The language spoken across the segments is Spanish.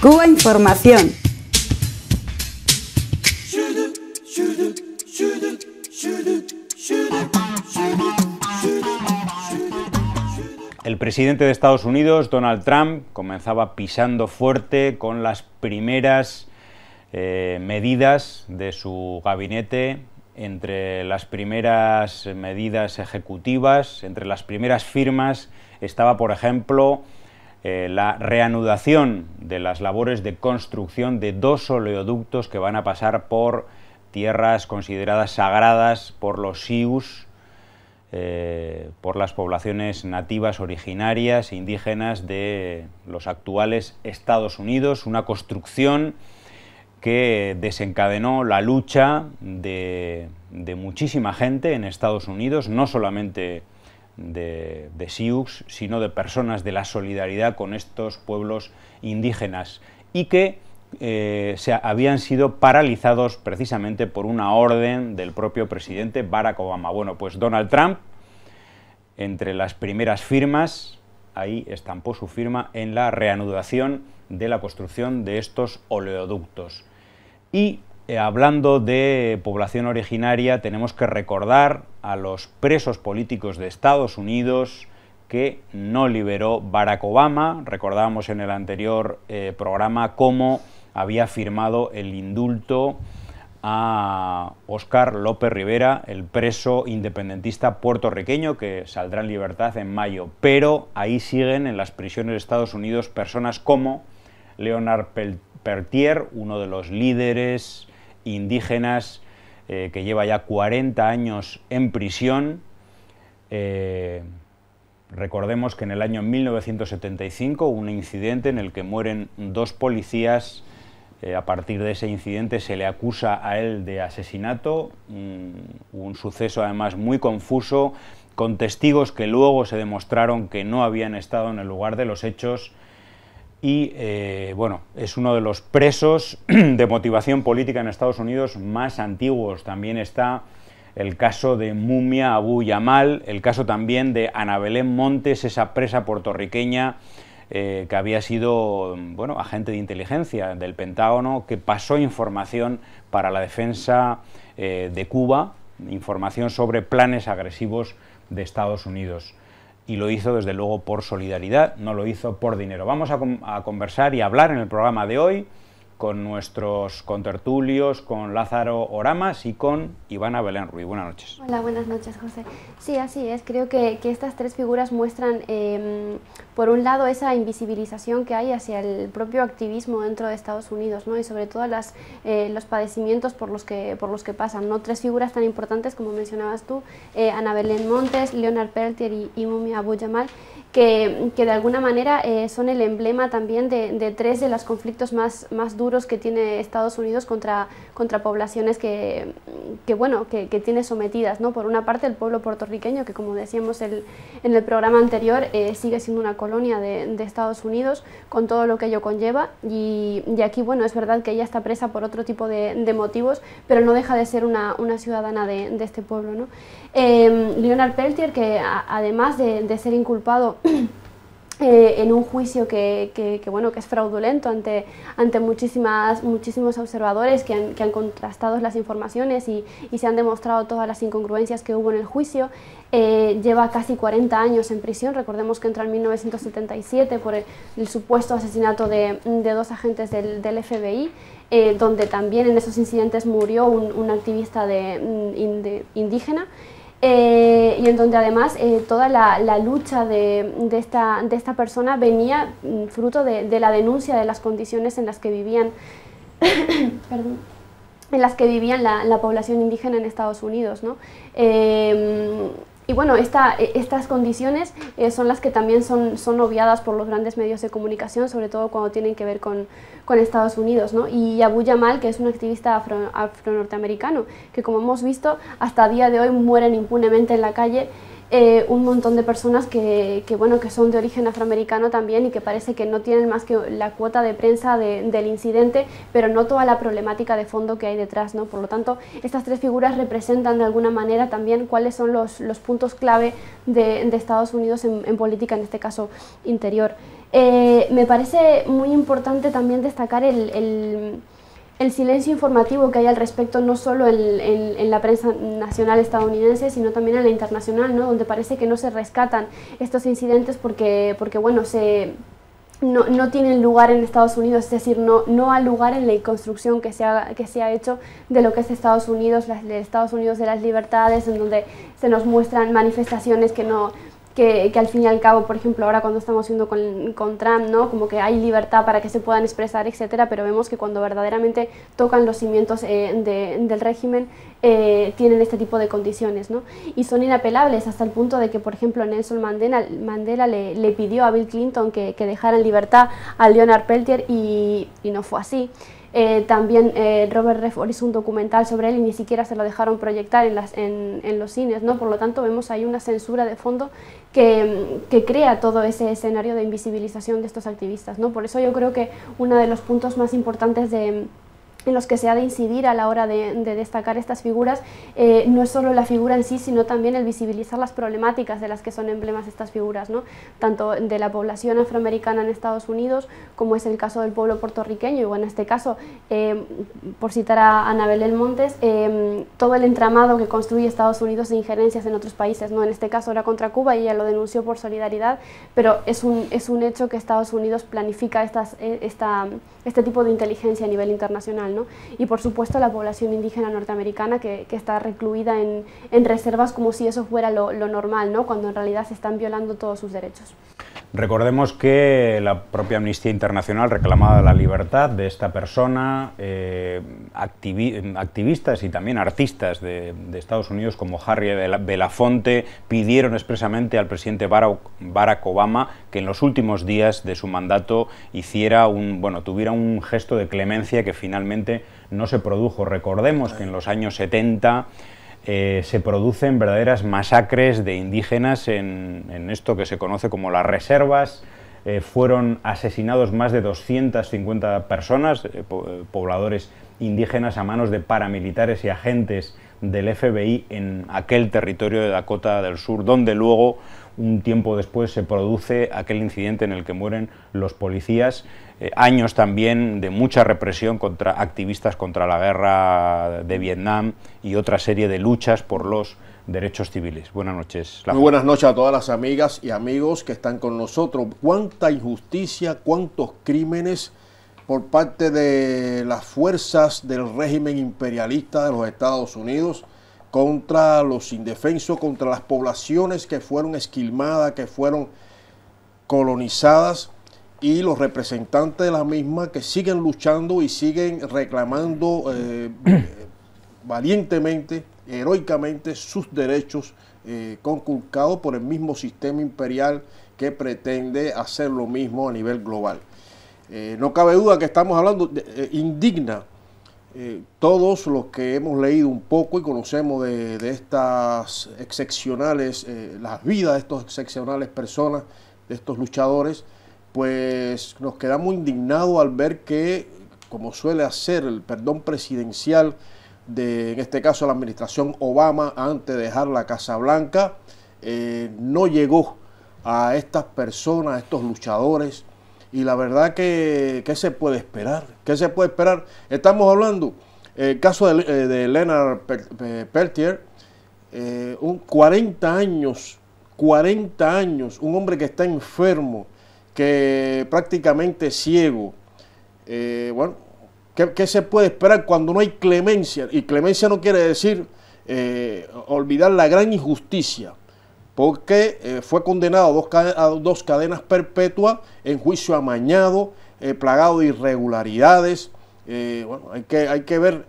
Cuba Información. El presidente de Estados Unidos, Donald Trump, comenzaba pisando fuerte con las primeras eh, medidas de su gabinete, entre las primeras medidas ejecutivas, entre las primeras firmas, estaba, por ejemplo, eh, la reanudación de las labores de construcción de dos oleoductos que van a pasar por tierras consideradas sagradas por los sius, eh, por las poblaciones nativas originarias, e indígenas de los actuales Estados Unidos, una construcción que desencadenó la lucha de, de muchísima gente en Estados Unidos, no solamente de, de Sioux, sino de personas de la solidaridad con estos pueblos indígenas y que eh, se habían sido paralizados precisamente por una orden del propio presidente Barack Obama. Bueno, pues Donald Trump, entre las primeras firmas, ahí estampó su firma en la reanudación de la construcción de estos oleoductos. Y eh, hablando de población originaria, tenemos que recordar a los presos políticos de Estados Unidos que no liberó Barack Obama. Recordábamos en el anterior eh, programa cómo había firmado el indulto a Oscar López Rivera, el preso independentista puertorriqueño que saldrá en libertad en mayo. Pero ahí siguen en las prisiones de Estados Unidos personas como Leonard Pertier uno de los líderes indígenas eh, que lleva ya 40 años en prisión. Eh, recordemos que en el año 1975 un incidente en el que mueren dos policías. Eh, a partir de ese incidente se le acusa a él de asesinato, mm, un suceso además muy confuso, con testigos que luego se demostraron que no habían estado en el lugar de los hechos y eh, bueno, es uno de los presos de motivación política en Estados Unidos más antiguos. También está el caso de Mumia Abu Yamal, el caso también de Ana Montes, esa presa puertorriqueña eh, que había sido bueno, agente de inteligencia del Pentágono, que pasó información para la defensa eh, de Cuba, información sobre planes agresivos de Estados Unidos y lo hizo desde luego por solidaridad, no lo hizo por dinero. Vamos a, conversar y a hablar en el programa de hoy con nuestros contertulios, con Lázaro Oramas y con Ivana Belén Ruiz. Buenas noches. Hola, buenas noches, José. Sí, así es. Creo que, estas tres figuras muestran, em, por un lado, esa invisibilización que hay hacia el propio activismo dentro de Estados Unidos, ¿no? y sobre todo las, eh, los padecimientos por los, que, por los que pasan. ¿no? Tres figuras tan importantes, como mencionabas tú, eh, Ana Belén Montes, Leonard Peltier y, y Mumia Abu que, de alguna manera eh, son el emblema también de, tres de los conflictos más, más duros que tiene Estados Unidos contra, contra poblaciones que, que bueno, que, que, tiene sometidas. ¿no? Por una parte el pueblo puertorriqueño, que como decíamos el, en el programa anterior, eh, sigue siendo una colonia de, Estados Unidos con todo lo que ello conlleva y, aquí bueno, es verdad que ella está presa por otro tipo de, motivos, pero no deja de ser una, una ciudadana de, este pueblo. ¿no? Em, Leonard Peltier, que además de ser inculpado Eh, en un juicio que, bueno, que es fraudulento ante, ante muchísimas, muchísimos observadores que han, contrastado las informaciones y, se han demostrado todas las incongruencias que hubo en el juicio. Eh, lleva casi 40 años en prisión, recordemos que entró en 1977 por el, supuesto asesinato de, dos agentes del, FBI. Eh, donde también en esos incidentes murió un, activista de mm, indígena. Eh, y en donde además eh, toda la, lucha de, esta, de, esta, persona venía mm, fruto de, la denuncia de las condiciones en las que vivían, en las que vivían la, población indígena en Estados Unidos. ¿no? Eh, y bueno, esta, e, estas condiciones eh, son las que también son, son obviadas por los grandes medios de comunicación, sobre todo cuando tienen que ver con, Estados Unidos. ¿no? Y Abu Jamal, que es un activista afro, norteamericano, que como hemos visto, hasta día de hoy mueren impunemente en la calle eh, un montón de personas que, bueno, que son de origen afroamericano también y que parece que no tienen más que la cuota de prensa del incidente, pero no toda la problemática de fondo que hay detrás. ¿no? Por lo tanto, estas tres figuras representan de alguna manera también cuáles son los, puntos clave de, Estados Unidos en, política, en este caso interior. Eh, me parece muy importante también destacar el el silencio informativo que hay al respecto no solo en, la prensa nacional estadounidense, sino también en la internacional, ¿no? donde parece que no se rescatan estos incidentes porque, porque bueno, se, no, no, tienen lugar en Estados Unidos, es decir, no, no lugar en la construcción que se, ha, que se ha hecho de lo que es Estados Unidos, las, Estados Unidos de las libertades, en donde se nos muestran manifestaciones que no, que, al fin y al cabo, por ejemplo, ahora cuando estamos viendo con, Trump, ¿no? como que hay libertad para que se puedan expresar, etcétera, pero vemos que cuando verdaderamente tocan los cimientos eh, del régimen, eh, tienen este tipo de condiciones. ¿no? Y son inapelables hasta el punto de que, por ejemplo, Nelson Mandela, le, pidió a Bill Clinton que, que dejara en libertad a Leonard Peltier y, y no fue así. Eh, también eh, Robert Redford hizo un documental sobre él y ni siquiera se lo dejaron proyectar en, las, en, los cines, ¿no? Por lo tanto, vemos ahí una censura de fondo que, que, crea todo ese escenario de invisibilización de estos activistas, ¿no? Por eso yo creo que uno de los puntos más importantes de en los que se ha de incidir a la hora de, destacar estas figuras, eh, no es solo la figura en sí, sino también el visibilizar las problemáticas de las que son emblemas estas figuras, ¿no? tanto de la población afroamericana en Estados Unidos, como es el caso del pueblo puertorriqueño, o en este caso, eh, por citar a Anabel El Montes, eh, todo el entramado que construye Estados Unidos de injerencias en otros países, ¿no? en este caso era contra Cuba y ella lo denunció por solidaridad, pero es un, es un hecho que Estados Unidos planifica estas, esta, este tipo de inteligencia a nivel internacional. Y por supuesto la población indígena norteamericana que, está recluida en, reservas como si eso fuera lo, normal, cuando en realidad se están violando todos sus derechos. Recordemos que la propia Amnistía Internacional reclamaba la libertad de esta persona, eh, activistas y también artistas de, Estados Unidos como Harry Belafonte pidieron expresamente al presidente Barack Obama que en los últimos días de su mandato hiciera un, bueno, tuviera un gesto de clemencia que finalmente no se produjo. Recordemos que en los años 70 eh, se producen verdaderas masacres de indígenas en, esto que se conoce como las reservas. Eh, fueron asesinados más de 250 personas, eh, pobladores indígenas, a manos de paramilitares y agentes del FBI en aquel territorio de Dakota del Sur, donde luego, un tiempo después, se produce aquel incidente en el que mueren los policías, eh, años también de mucha represión contra activistas contra la guerra de Vietnam y otra serie de luchas por los derechos civiles. Buenas noches. Muy buenas noches a todas las amigas y amigos que están con nosotros. ¿Cuánta injusticia, cuántos crímenes? por parte de las fuerzas del régimen imperialista de los Estados Unidos contra los indefensos, contra las poblaciones que fueron esquilmadas, que fueron colonizadas y los representantes de la misma que siguen luchando y siguen reclamando eh, valientemente, heroicamente sus derechos eh, conculcados por el mismo sistema imperial que pretende hacer lo mismo a nivel global. Eh, no cabe duda que estamos hablando, de, eh, indigna eh, todos los que hemos leído un poco y conocemos de, de estas excepcionales, las vidas de estas excepcionales personas, de estos luchadores, pues nos quedamos indignados al ver que, como suele hacer el perdón presidencial de, en este caso, la administración Obama, antes de dejar la Casa Blanca, no llegó a estas personas, a estos luchadores, y la verdad que, ¿qué se puede esperar? ¿Qué se puede esperar? Estamos hablando, el caso de, eh, de Leonard eh, Peltier, eh, un 40 años, 40 años, un hombre que está enfermo, que prácticamente ciego. bueno, ¿qué, se puede esperar cuando no hay clemencia? Y clemencia no quiere decir olvidar la gran injusticia porque eh, fue condenado a dos, cadenas perpetuas en juicio amañado, eh, plagado de irregularidades. Eh, hay que, hay que ver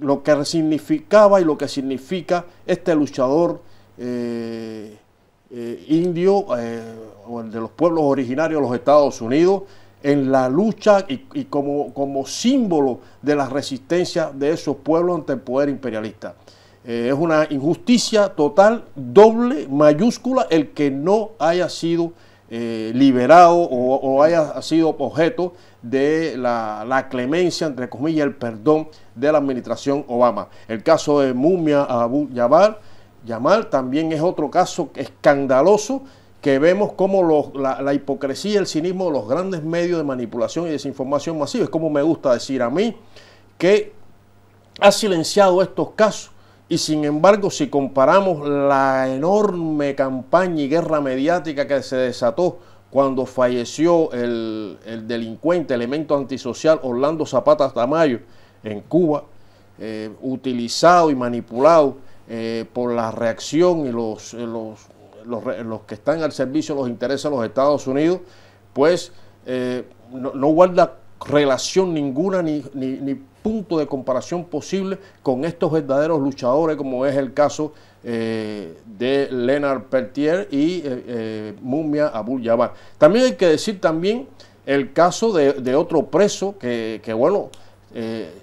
lo que significaba y lo que significa este luchador indio o el de los pueblos originarios de los Estados Unidos en la lucha y, y como, como símbolo de la resistencia de esos pueblos ante el poder imperialista. Eh, es una injusticia total, doble, mayúscula, el que no haya sido eh, liberado o, haya sido objeto de la, clemencia, entre comillas, el perdón de la administración Obama. El caso de Mumia Abu Yamal, también es otro caso escandaloso que vemos como la, hipocresía hipocresía, el cinismo de los grandes medios de manipulación y desinformación masiva, es como me gusta decir a mí, que ha silenciado estos casos y sin embargo, si comparamos la enorme campaña y guerra mediática que se desató cuando falleció el, delincuente, elemento antisocial Orlando Zapata Tamayo en Cuba, eh, utilizado y manipulado eh, por la reacción y los, eh, los, los, que están al servicio de los intereses de los Estados Unidos, pues no, guarda relación ninguna ni, ni, ni, punto de comparación posible con estos verdaderos luchadores, como es el caso eh, de Leonard Peltier y eh, eh, Mumia Abul Yabar. También hay que decir también el caso de, otro preso que, bueno,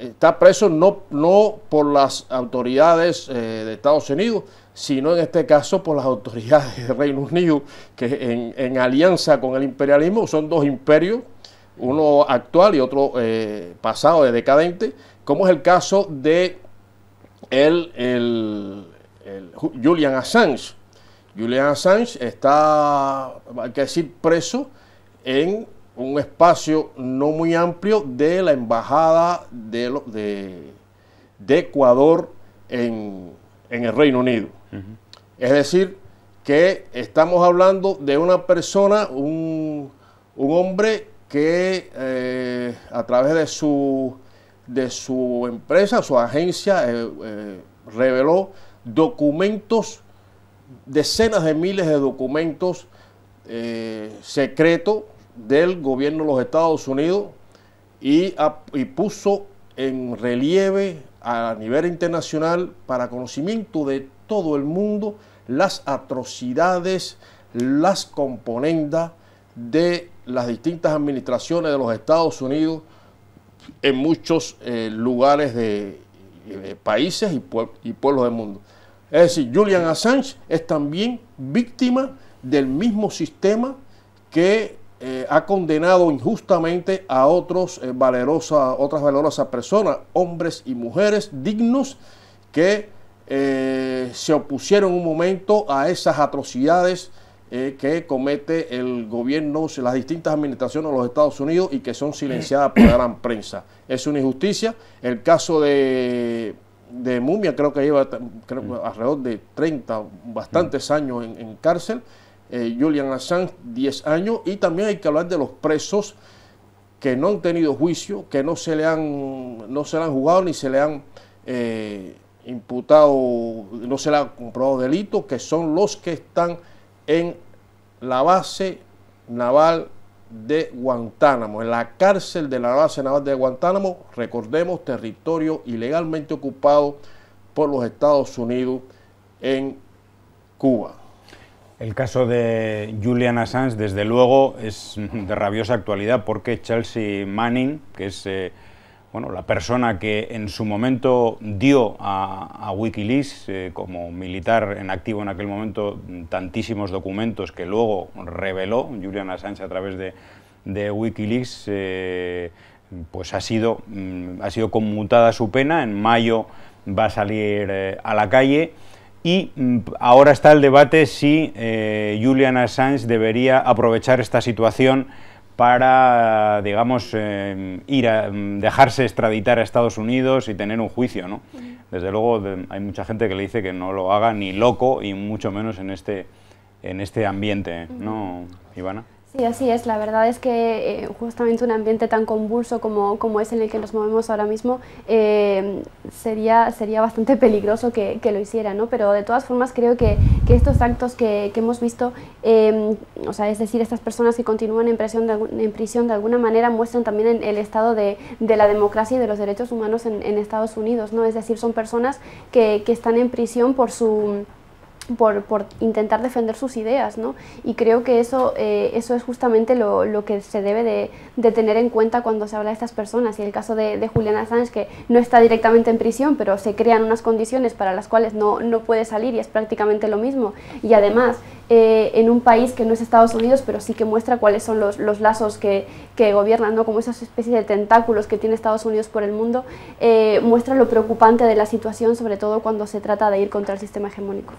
está preso no, no por las autoridades de Estados Unidos, sino en este caso por las autoridades del Reino Unido, que en alianza con el imperialismo son dos imperios uno actual y otro eh, pasado de decadente, como es el caso de el, Julian Assange. Julian Assange está, hay que decir, preso en un espacio no muy amplio de la embajada de, Ecuador en, el Reino Unido. Es decir, que estamos hablando de una persona, un hombre que eh, a través de su, de su empresa, su agencia, eh, eh, reveló documentos, decenas de miles de documentos secretos del gobierno de los Estados Unidos y, y puso en relieve a nivel internacional para conocimiento de todo el mundo las atrocidades, las componendas de las distintas administraciones de los Estados Unidos en muchos eh, lugares de, países y, pueblos del mundo. Es decir, Julian Assange es también víctima del mismo sistema que eh, ha condenado injustamente a otros, eh, otras valerosas personas, hombres y mujeres dignos que se opusieron un momento a esas atrocidades eh, que comete el gobierno, las distintas administraciones de los Estados Unidos y que son silenciadas por la gran prensa. Es una injusticia. El caso de, de Mumia creo que lleva alrededor de 30, bastantes años en, cárcel. Eh, Julian Assange, 10 años. Y también hay que hablar de los presos que no han tenido juicio, que no se le han, no se le han juzgado ni se le han eh, imputado, no se le han comprobado delitos, que son los que están en la base naval de Guantánamo, en la cárcel de la base naval de Guantánamo, recordemos, territorio ilegalmente ocupado por los Estados Unidos en Cuba. El caso de Julian Assange, desde luego, es de rabiosa actualidad porque Chelsea Manning, que es eh, bueno, la persona que en su momento dio a, Wikileaks, eh, como militar en activo en aquel momento, tantísimos documentos que luego reveló Julian Assange a través de, de Wikileaks, eh, pues ha sido, mm, ha sido conmutada su pena. En mayo va a salir eh, a la calle. Y mm, ahora está el debate si Julian Assange debería aprovechar esta situación para, digamos, eh, ir a, mm, dejarse extraditar a Estados Unidos y tener un juicio, ¿no? Desde luego hay mucha gente que le dice que no lo haga ni loco y mucho menos en este, en este ambiente, ¿eh? ¿no, Ivana? Sí, así es. La verdad es que eh, justamente un ambiente tan convulso como, como, es en el que nos movemos ahora mismo sería, sería bastante peligroso que, que, lo hiciera, ¿no? Pero de todas formas creo que que estos actos que, hemos visto, em, o sea, es decir, estas personas que continúan en prisión de, en prisión de alguna manera muestran también el estado de, de la democracia y de los derechos humanos en, en, Estados Unidos, ¿no? Es decir, son personas que, que están en prisión por su por, intentar defender sus ideas, ¿no? Y creo que eso, eh, eso es justamente lo, que se debe de, tener en cuenta cuando se habla de estas personas. Y el caso de, Juliana Julian que no está directamente en prisión, pero se crean unas condiciones para las cuales no, puede salir y es prácticamente lo mismo. Y además, eh, en un país que no es Estados Unidos, pero sí que muestra cuáles son los, lazos que, gobiernan, ¿no? como esas especies de tentáculos que tiene Estados Unidos por el mundo, eh, muestra lo preocupante de la situación, sobre todo cuando se trata de ir contra el sistema hegemónico.